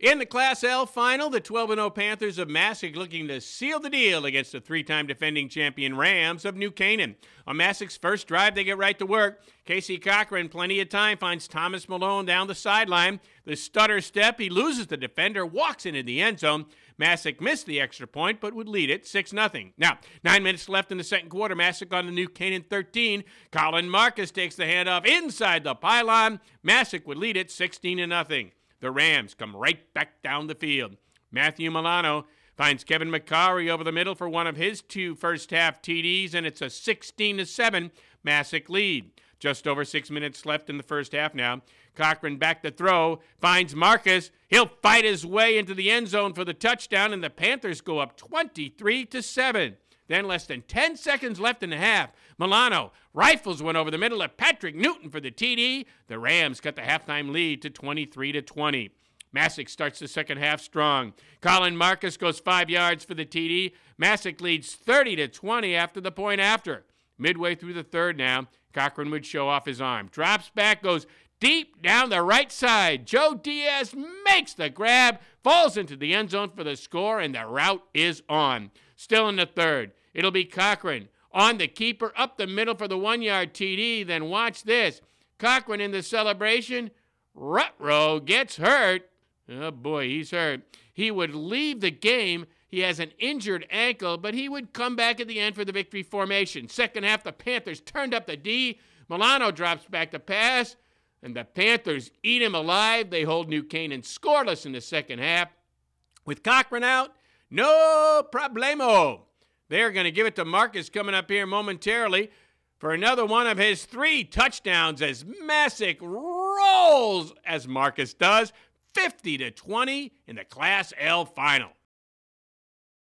In the Class L final, the 12 0 Panthers of Massac looking to seal the deal against the three time defending champion Rams of New Canaan. On Massac's first drive, they get right to work. Casey Cochran, plenty of time, finds Thomas Malone down the sideline. The stutter step, he loses the defender, walks into the end zone. Massac missed the extra point, but would lead it 6 0. Now, nine minutes left in the second quarter. Massac on the New Canaan 13. Colin Marcus takes the handoff inside the pylon. Massac would lead it 16 0. The Rams come right back down the field. Matthew Milano finds Kevin McCary over the middle for one of his two first half TDs, and it's a 16 to 7 Massic lead. Just over six minutes left in the first half now. Cochran back to throw, finds Marcus. He'll fight his way into the end zone for the touchdown, and the Panthers go up 23 to 7. Then, less than 10 seconds left in the half, Milano rifles one over the middle of Patrick Newton for the TD. The Rams cut the halftime lead to 23 to 20. Massick starts the second half strong. Colin Marcus goes five yards for the TD. Massick leads 30 to 20 after the point after. Midway through the third now, Cochran would show off his arm. Drops back, goes deep down the right side. Joe Diaz makes the grab, falls into the end zone for the score, and the route is on. Still in the third. It'll be Cochran on the keeper up the middle for the one yard TD. Then watch this Cochran in the celebration. Rutro gets hurt. Oh boy, he's hurt. He would leave the game. He has an injured ankle, but he would come back at the end for the victory formation. Second half, the Panthers turned up the D. Milano drops back to pass, and the Panthers eat him alive. They hold New Canaan scoreless in the second half. With Cochran out, no problemo. They're going to give it to Marcus coming up here momentarily for another one of his three touchdowns as Messick rolls as Marcus does 50 to 20 in the Class L final.